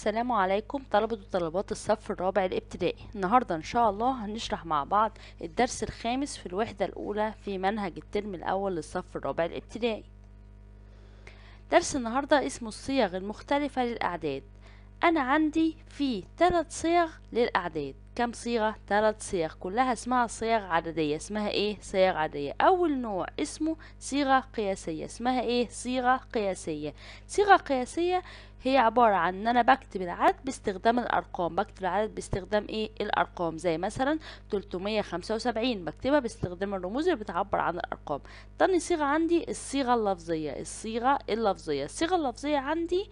السلام عليكم طلبة وطلبات الصف الرابع الابتدائي النهاردة ان شاء الله هنشرح مع بعض الدرس الخامس في الوحدة الاولى في منهج الترم الاول للصف الرابع الابتدائي درس النهاردة اسمه الصيغ المختلفة للاعداد انا عندي في ثلاث صيغ للاعداد كم صيغة؟ ثلاث صيغ كلها اسمها صيغ عددية اسمها ايه؟ صيغ عددية أول نوع اسمه صيغة قياسية اسمها ايه؟ صيغة قياسية صيغة قياسية هي عبارة عن ان انا بكتب العدد باستخدام الارقام بكتب العدد باستخدام ايه الارقام زي مثلا 375 بكتبها باستخدام الرموز اللي بتعبر عن الارقام تاني صيغة عندي الصيغة اللفظية الصيغة اللفظية الصيغة اللفظية عندي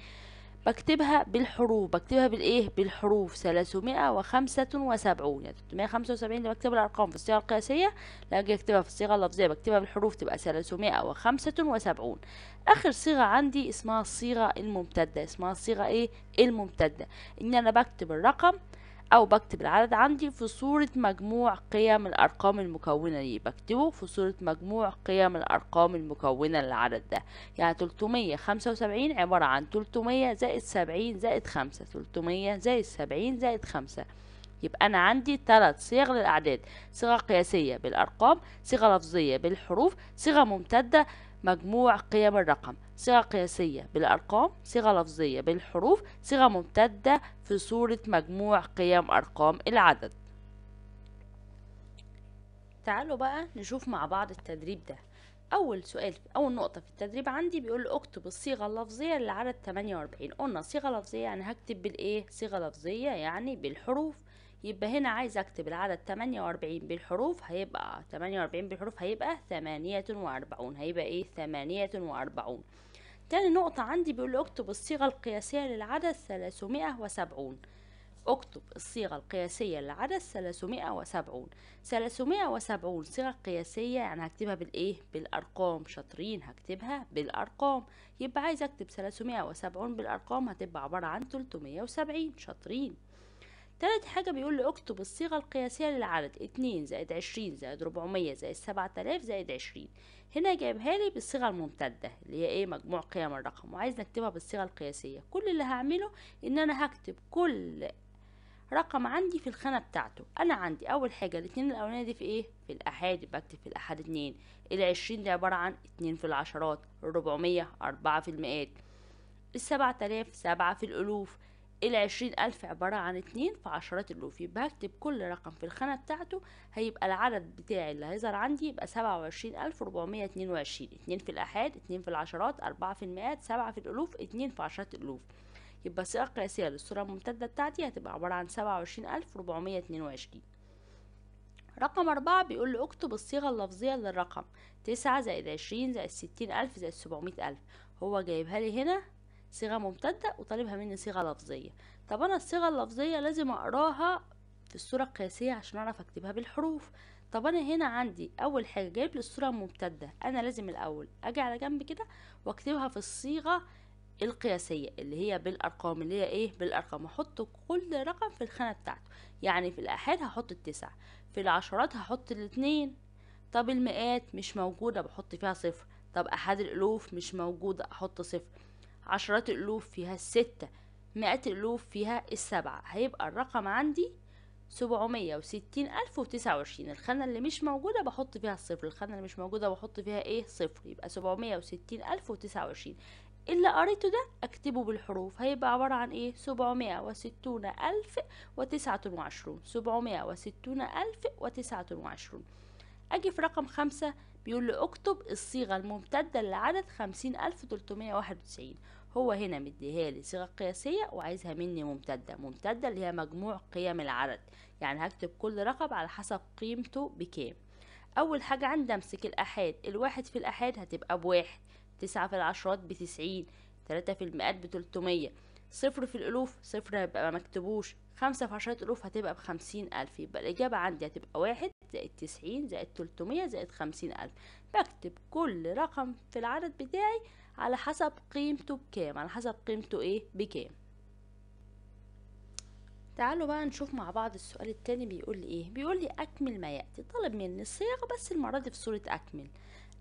بكتبها بالحروف بكتبها بالايه بالحروف 375 يعني 375 اللي بكتب الارقام في الصيغه القياسيه لا اجي اكتبها في الصيغه اللفظيه بكتبها بالحروف تبقى 375 اخر صيغه عندي اسمها الصيغه الممتده اسمها الصيغه ايه الممتده ان انا بكتب الرقم أو بكتب العدد عندي في صورة مجموع قيم الأرقام المكونة ليه بكتبه في صورة مجموع قيم الأرقام المكونة للعدد ده يعني 375 عبارة عن 300 زائد 70 زائد 5 300 زائد 70 زائد 5 يبقى أنا عندي ثلاث صيغ للأعداد صيغة قياسية بالأرقام صيغة لفظية بالحروف صيغة ممتدة مجموع قيم الرقم صيغة قياسية بالأرقام صيغة لفظية بالحروف صيغة ممتدة في صورة مجموع قيم أرقام العدد تعالوا بقى نشوف مع بعض التدريب ده أول سؤال أول نقطة في التدريب عندي بيقول أكتب الصيغة اللفظية للعدد 48 قلنا صيغة لفظية يعني هكتب بالإيه؟ صيغة لفظية يعني بالحروف يبقى هنا عايز اكتب العدد 48 بالحروف هيبقى 48 بالحروف هيبقى 48 هيبقى ايه 48 تاني نقطة عندي بيقول اكتب الصيغة القياسية للعدد 370 اكتب الصيغة القياسية للعدد 370 370 صيغة قياسية يعني هكتبها بالايه بالارقام شاطرين هكتبها بالارقام يبقى عايز اكتب 370 بالارقام هتبقى عبارة عن 370 شاطرين تالت حاجة بيقول لي اكتب الصيغة القياسية للعدد اتنين زائد عشرين زائد ربعمية زائد سبعة آلاف زائد عشرين هنا جايبها لي بالصيغة الممتدة اللي هي ايه مجموع قيم الرقم وعايز نكتبها بالصيغة القياسية كل اللي هعمله ان انا هكتب كل رقم عندي في الخانة بتاعته أنا عندي أول حاجة الاتنين الأولانية دي في إيه؟ في الأحادي بكتب في الأحاد اتنين العشرين دي عبارة عن اتنين في العشرات الربعمية أربعة في المئات السبعة آلاف سبعة في الألوف العشرين ألف عبارة عن اتنين في عشرات اللوفي هكتب كل رقم في الخانة بتاعته هيبقى العدد بتاعي اللي هيظهر عندي يبقى سبعة وعشرين ألف ربعمية اتنين وعشرين اتنين في الأحاد اتنين في العشرات أربعة في المئات سبعة في الألوف اتنين في عشرات الألوف يبقى الصيغة القياسية للصورة الممتدة بتاعتي هتبقى عبارة عن سبعة وعشرين ألف ربعمية اتنين وعشرين رقم أربعة بيقول لي أكتب الصيغة اللفظية للرقم تسعة زائد عشرين زائد ستين ألف زائد سبعمية ألف هو جايبها لي هنا صيغة ممتدة وطالبها مني صيغة لفظية طب أنا الصيغة اللفظية لازم أقراها في الصورة القياسية عشان أعرف أكتبها بالحروف طب أنا هنا عندي أول حاجة جايب لي الصورة الممتدة أنا لازم الأول أجي على جنب كده وأكتبها في الصيغة القياسية اللي هي بالأرقام اللي هي إيه بالأرقام أحط كل رقم في الخانة بتاعته يعني في الآحاد هحط التسعة في العشرات هحط الاتنين طب المئات مش موجودة بحط فيها صفر طب أحد الألوف مش موجودة أحط صفر عشرات الألوف فيها الستة مئات الألوف فيها السبعة هيبقى الرقم عندي سبعمية وستين ألف وتسعة وعشرين الخانة اللي مش موجودة بحط فيها الصفر الخانة اللي مش موجودة بحط فيها ايه صفر يبقى سبعمية وستين ألف وتسعة وعشرين اللي قريته ده اكتبه بالحروف هيبقى عبارة عن ايه سبعمية وستون ألف وتسعة وعشرون سبعمية وستون ألف وتسعة وعشرون اجي في رقم خمسة بيقول لي اكتب الصيغة الممتدة لعدد خمسين ألف تلتمية واحد وتسعين هو هنا مديها لي صيغه قياسيه وعايزها مني ممتده ممتده اللي هي مجموع قيم العدد يعني هكتب كل رقم على حسب قيمته بكام اول حاجه عندي امسك الاحاد الواحد في الاحاد هتبقى بواحد تسعة في العشرات بتسعين تلاتة في المئات بتلتمية صفر في الالوف صفر هيبقى مكتبوش خمسة في عشرات الالوف هتبقى بخمسين الف يبقى الاجابه عندي هتبقى واحد زائد تسعين زائد تلتمية زائد خمسين الف بكتب كل رقم في العدد بتاعي على حسب قيمته بكام على حسب قيمته ايه بكام تعالوا بقى نشوف مع بعض السؤال التاني بيقول لي ايه بيقول لي اكمل ما ياتي طلب مني الصيغه بس المره دي في صوره اكمل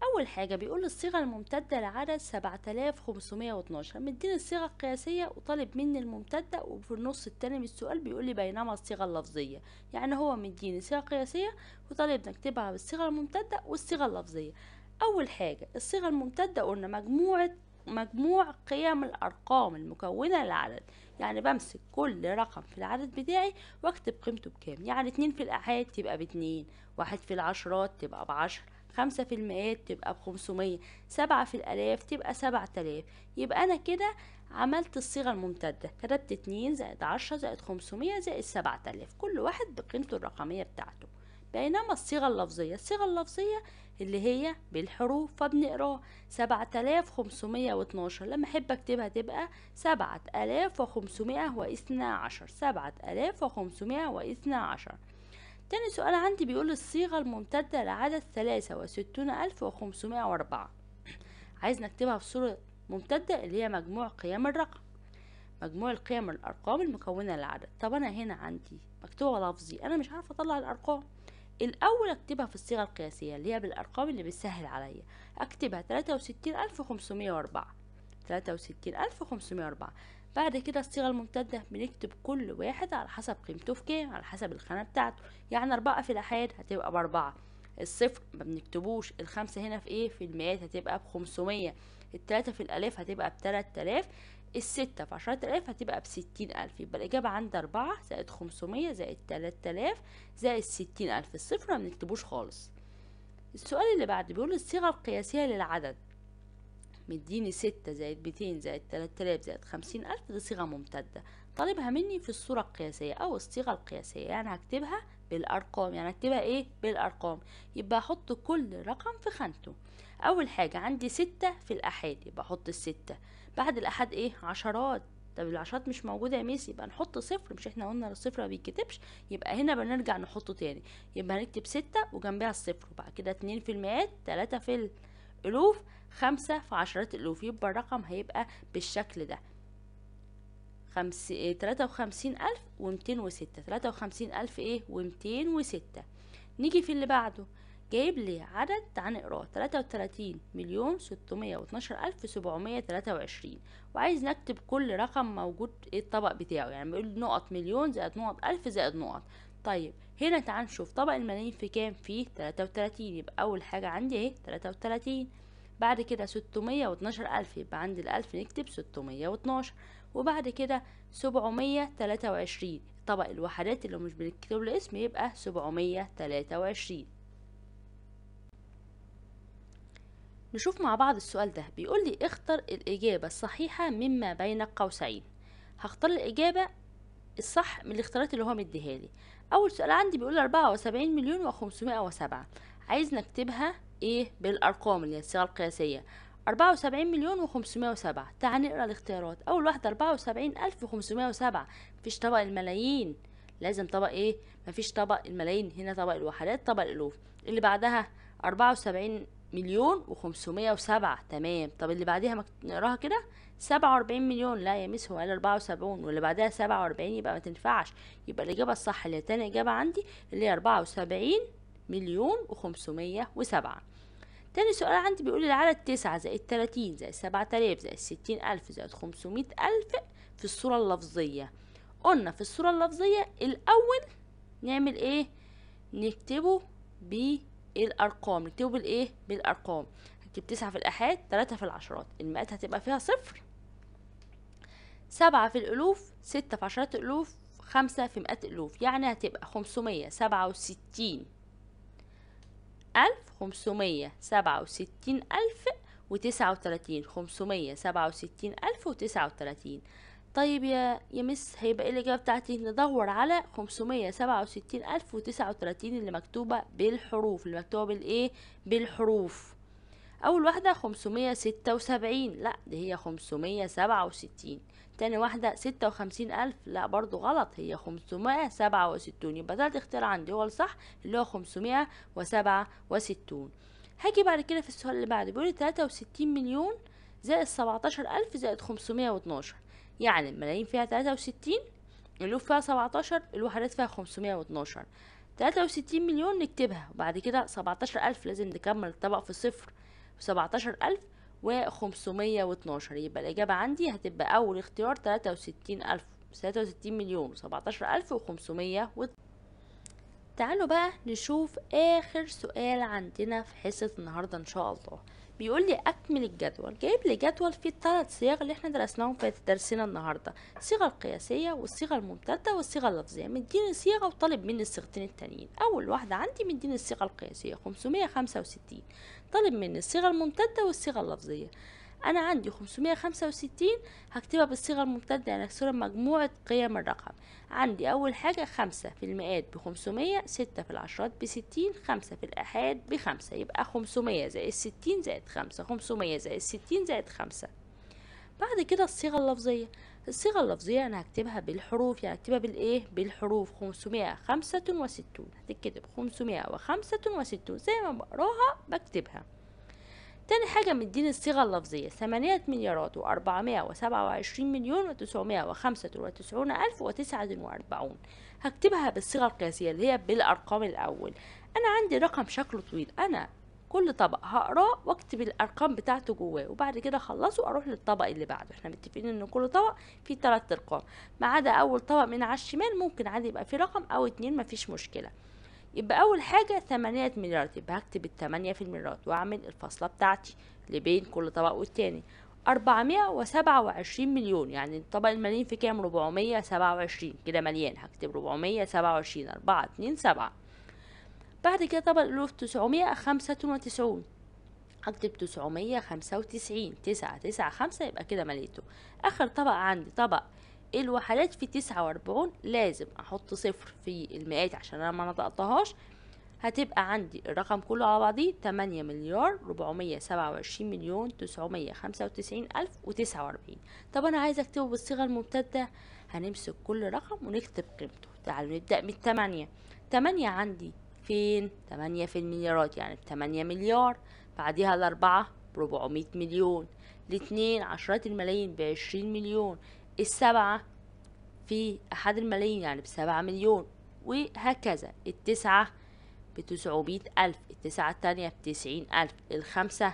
اول حاجه بيقول لي الصيغه الممتده لعدد 7512 مديني الصيغه القياسيه وطالب مني الممتده وفي النص التاني من السؤال بيقول لي بينما الصيغه اللفظيه يعني هو مديني صيغه قياسيه وطالب نكتبها بالصيغه الممتده والصيغه اللفظيه أول حاجة الصيغة الممتدة قلنا مجموعة مجموع قيم الأرقام المكونة للعدد يعني بمسك كل رقم في العدد بتاعي واكتب قيمته بكام يعني اتنين في الأحاد تبقى باتنين واحد في العشرات تبقى بعشر خمسة في المئات تبقى بخمسمية سبعة في الألاف تبقى سبعة آلاف يبقى أنا كده عملت الصيغة الممتدة كتبت اتنين زائد عشرة زائد خمسمية زائد سبعة آلاف كل واحد بقيمته الرقمية بتاعته بينما الصيغة اللفظية الصيغة اللفظية اللي هي بالحروف فبنقراه سبعة آلاف خمسمية واتناشر لما أحب أكتبها تبقى سبعة آلاف وخمسمائة واثنى عشر سبعة آلاف وخمسمائة واثنى عشر تاني سؤال عندي بيقول الصيغة الممتدة لعدد ثلاثة وستون ألف وخمسمائة وأربعة عايز نكتبها في صورة ممتدة اللي هي مجموع قيم الرقم مجموع القيم الأرقام المكونة للعدد طب أنا هنا عندي مكتوبة لفظي أنا مش عارفة أطلع الأرقام الأول أكتبها في الصيغة القياسية اللي هي بالأرقام اللي بتسهل عليا أكتبها تلاتة وستين ألف وخمسمية وأربعة تلاتة وستين ألف وخمسمية وأربعة بعد كده الصيغة الممتدة بنكتب كل واحد على حسب قيمته في كام على حسب الخانة بتاعته يعني أربعة في الأحاد هتبقى بأربعة الصفر ما بنكتبوش الخمسة هنا في ايه في المئات هتبقى بخمسمية التلاتة في الألاف هتبقى بتلات آلاف الستة في عشرة آلاف هتبقى بستين ألف يبقى الإجابة عند أربعة زائد خمسمية زائد تلات آلاف زائد ستين ألف الصفر ما بنكتبوش خالص السؤال اللي بعد بيقول الصيغة القياسية للعدد مديني ستة زائد ميتين زائد تلات آلاف زائد خمسين ألف دي صيغة ممتدة طالبها مني في الصورة القياسية أو الصيغة القياسية يعني هكتبها بالأرقام يعني هكتبها إيه بالأرقام يبقى أحط كل رقم في خانته أول حاجة عندي ستة في الأحاد يبقى أحط الستة بعد الأحد إيه عشرات طب العشرات مش موجودة يا ميس يبقى نحط صفر مش احنا قلنا الصفر ما بيتكتبش يبقى هنا بنرجع نحطه تاني يبقى هنكتب ستة وجنبها الصفر وبعد كده اتنين في المئات تلاتة في الألوف خمسة في عشرات الألوف يبقى الرقم هيبقى بالشكل ده خمس آه، تلاتة وخمسين ألف ومتين وستة تلاتة وخمسين ألف إيه ومتين وستة نيجي في اللي بعده جايب لي عدد تعال نقراه 33 مليون واتناشر ألف وعشرين وعايز نكتب كل رقم موجود ايه الطبق بتاعه يعني بيقول نقط مليون زائد نقط ألف زائد نقط طيب هنا تعال نشوف طبق الملايين في كام فيه 33 يبقى أول حاجة عندي اهي 33 بعد كده واتناشر ألف يبقى عند الألف نكتب 612 وبعد كده 723 طبق الوحدات اللي مش بنكتب له اسم يبقى 723 نشوف مع بعض السؤال ده بيقول لي اختر الإجابة الصحيحة مما بين قوسين هختار الإجابة الصح من الاختيارات اللي هو مديها لي أول سؤال عندي بيقول 74 مليون و وسبعة عايز نكتبها إيه بالأرقام اللي هي الصيغة القياسية 74 مليون و وسبعة تعال نقرأ الاختيارات أول واحدة 74 ألف وخمسمائة وسبعة مفيش طبق الملايين لازم طبق إيه مفيش طبق الملايين هنا طبق الوحدات طبق الألوف اللي بعدها أربعة وسبعين مليون وخمسمية وسبعة تمام طب اللي بعديها نقراها كده سبعة وأربعين مليون لا يا مس هو قال أربعة وسبعون واللي بعدها سبعة وأربعين يبقى ما تنفعش يبقى الإجابة الصح اللي تاني إجابة عندي اللي هي أربعة وسبعين مليون وخمسمية وسبعة تاني سؤال عندي بيقول العدد تسعة زائد تلاتين زائد 7000 زائد ستين ألف زائد خمسمية ألف في الصورة اللفظية قلنا في الصورة اللفظية الأول نعمل إيه نكتبه ب ايه الأرقام نكتبه بالإيه بالأرقام هنكتب تسعة في الآحاد تلاتة في العشرات المئات هتبقى فيها صفر سبعة في الألوف ستة في عشرات الألوف خمسة في مئات الالوف يعني هتبقى خمسمية سبعة وستين ألف خمسمية سبعة وستين ألف وتسعة وتلاتين خمسمية سبعة وستين ألف وتسعة وتلاتين طيب يا يا مس هيبقى ايه الإجابة بتاعتي ندور على 567039 سبعة وستين ألف وتسعة وتلاتين اللي مكتوبة بالحروف اللي مكتوبة بالإيه بالحروف أول واحدة 576 ستة وسبعين لأ دي هي 567 سبعة وستين تاني واحدة ستة وخمسين ألف لأ برضو غلط هي خمسمية سبعة وستون يبقى تالت اختيار عندي هو الصح اللي هو خمسمية وسبعة وستون هاجي بعد كده في السؤال اللي بعده بيقولي تلاتة وستين مليون زائد سبعتاشر ألف زائد خمسمية واتناشر يعني الملايين فيها تلاتة وستين الألوف فيها سبعتاشر الوحدات فيها خمسمية واتناشر تلاتة وستين مليون نكتبها وبعد كده سبعتاشر ألف لازم نكمل الطبق في صفر سبعتاشر ألف وخمسمية واتناشر يبقى الإجابة عندي هتبقى أول اختيار تلاتة وستين ألف تلاتة وستين مليون سبعتاشر ألف وخمسمية واتناشر تعالوا بقى نشوف اخر سؤال عندنا في حصه النهارده ان شاء الله بيقول لي اكمل الجدول جايب لي جدول فيه الثلاث صيغ اللي احنا درسناهم في درسنا النهارده الصيغه القياسيه والصيغه الممتده والصيغه اللفظيه مديني صيغه وطالب مني الصيغتين التانيين اول واحده عندي مديني الصيغه القياسيه 565 طالب مني الصيغه الممتده والصيغه اللفظيه أنا عندي 565 هكتبها بالصيغة الممتدة يعني هكسرها مجموعة قيم الرقم عندي أول حاجة خمسة في المئات بخمسمية ستة في العشرات بستين خمسة في الآحاد بخمسة يبقى خمسمية زائد ستين زائد خمسة خمسمية زائد ستين زائد خمسة بعد كده الصيغة اللفظية الصيغة اللفظية أنا هكتبها بالحروف يعني هكتبها بالإيه؟ بالحروف خمسمية خمسة وستون هتتكتب خمسمية وخمسة وستون زي ما بقراها بكتبها تاني حاجة مدين الصيغة اللفظية ثمانية مليارات وأربعمية وسبعة وعشرين مليون وتسعمية وخمسة وتسعون ألف وتسعة وأربعون هكتبها بالصيغة القياسية اللي هي بالأرقام الأول أنا عندي رقم شكله طويل أنا كل طبق هقراه واكتب الارقام بتاعته جواه وبعد كده اخلصه اروح للطبق اللي بعده احنا متفقين ان كل طبق فيه ثلاث ارقام ما عدا اول طبق من على الشمال ممكن عادي يبقى فيه رقم او اتنين مفيش مشكله يبقى أول حاجة تمانيات مليارات يبقى هكتب التمانية في المليارات وأعمل الفاصلة بتاعتي اللي بين كل طبق والتاني أربعمية وسبعة وعشرين مليون يعني الطبق المليان في كام ربعمية سبعة وعشرين كده مليان هكتب ربعمية سبعة وعشرين أربعة اتنين سبعة بعد كده طبق الألوف تسعمية خمسة وتسعون هكتب تسعمية خمسة وتسعين تسعة تسعة خمسة يبقى كده مليته آخر طبق عندي طبق الوحدات في تسعة وأربعون لازم أحط صفر في المئات عشان أنا ما نطقتهاش هتبقى عندي الرقم كله على بعضيه تمانية مليار ربعمية سبعة وعشرين مليون تسعمية خمسة وتسعين ألف وتسعة وأربعين طب أنا عايزة أكتبه بالصيغة الممتدة هنمسك كل رقم ونكتب قيمته تعالوا نبدأ من تمانية تمانية عندي فين تمانية في المليارات يعني بتمانية مليار بعدها الأربعة بربعمية مليون الاتنين عشرات الملايين بعشرين مليون السبعة في أحد الملايين يعني بسبعة مليون وهكذا التسعة بتسعمية ألف التسعة التانية بتسعين ألف الخمسة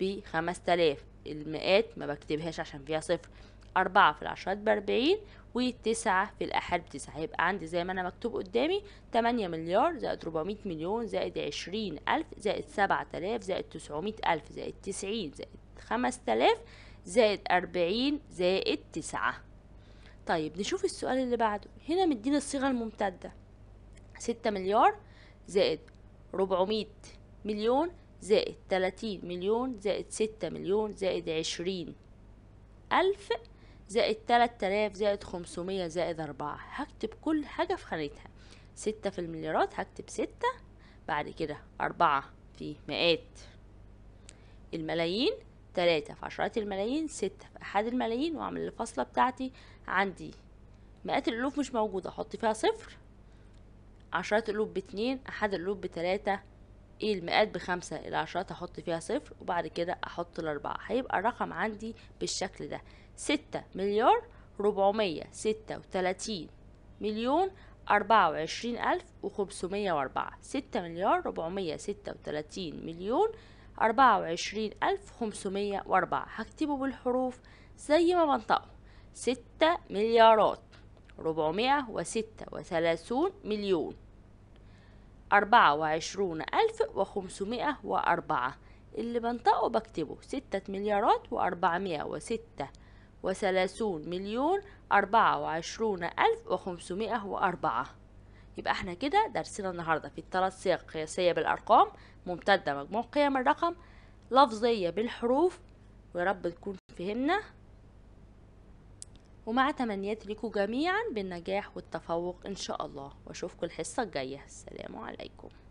بخمس تلاف المئات ما بكتبهاش عشان فيها صفر أربعة في العشرات بأربعين وتسعة في الأحد بتسعة هيبقى عندي زي ما أنا مكتوب قدامي تمانية مليار زائد ربعمية مليون زائد عشرين ألف زائد سبعة تلاف زائد تسعمية ألف زائد تسعين زائد خمس تلاف زائد أربعين زائد تسعة طيب نشوف السؤال اللي بعده هنا مدينا الصيغة الممتدة ستة مليار زائد ربعمية مليون زائد تلاتين مليون زائد ستة مليون زائد عشرين ألف زائد تلات آلاف زائد خمسمية زائد أربعة هكتب كل حاجة في خانتها ستة في المليارات هكتب ستة بعد كده أربعة في مئات الملايين تلاتة في عشرات الملايين ستة في أحد الملايين وأعمل الفاصلة بتاعتي عندي مئات الألوف مش موجودة أحط فيها صفر عشرات الألوف باتنين أحد الألوف بتلاتة ايه المئات بخمسة العشرات احط فيها صفر وبعد كده احط الاربعة هيبقى الرقم عندي بالشكل ده ستة مليار ربعمية ستة وتلاتين مليون أربعة وعشرين ألف وخمسمية وأربعة ستة مليار ربعمية ستة وتلاتين مليون أربعة وعشرين ألف خمسمية وأربعة هكتبه بالحروف زي ما بنطقه ستة مليارات ربعمية وستة مليون أربعة وعشرون ألف وأربعة اللي بنطقه بكتبه ستة مليارات وأربعمائة وستة وثلاثون مليون أربعة وعشرون ألف وأربعة يبقى احنا كده درسنا النهارده في الثلاث صيغ قياسيه بالارقام ممتده مجموع قيم الرقم لفظيه بالحروف ويا رب تكون فهمنا ومع تمنيات لكم جميعا بالنجاح والتفوق ان شاء الله واشوفكم الحصه الجايه السلام عليكم